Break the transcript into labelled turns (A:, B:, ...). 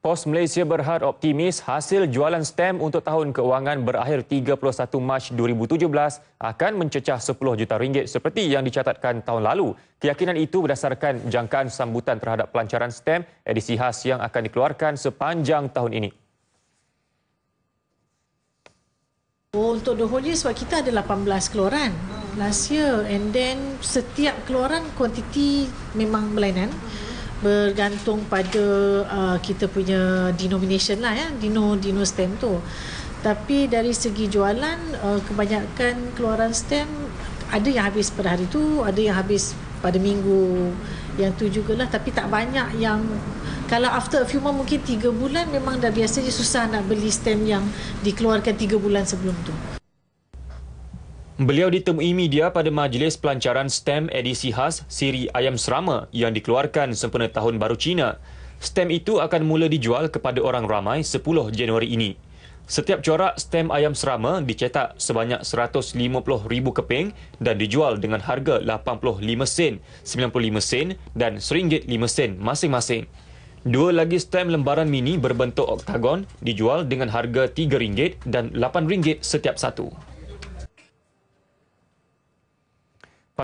A: Pos Malaysia Berhad optimis hasil jualan stem untuk tahun keuangan berakhir 31 Mac 2017 akan mencecah 10 juta ringgit seperti yang dicatatkan tahun lalu. Keyakinan itu berdasarkan jangkaan sambutan terhadap pelancaran stem edisi khas yang akan dikeluarkan sepanjang tahun ini.
B: Oh Untuk the whole year sebab kita ada 18 keluaran last year and then setiap keluaran kuantiti memang berlainan. Mm-hmm bergantung pada uh, kita punya denomination lah ya dino dino stem tu tapi dari segi jualan uh, kebanyakan keluaran stem ada yang habis pada hari tu ada yang habis pada minggu yang tu lah. tapi tak banyak yang kalau after a few month mungkin 3 bulan memang dah biasanya susah nak beli stem yang dikeluarkan 3 bulan sebelum tu
A: Beliau ditemui media pada majlis pelancaran STEM edisi khas Siri Ayam Serama yang dikeluarkan sempena Tahun Baru Cina. STEM itu akan mula dijual kepada orang ramai 10 Januari ini. Setiap corak STEM Ayam Serama dicetak sebanyak 150 ribu keping dan dijual dengan harga 85 sen, 95 sen dan RM1.5 sen masing-masing. Dua lagi stem lembaran mini berbentuk oktagon dijual dengan harga RM3 dan RM8 setiap satu.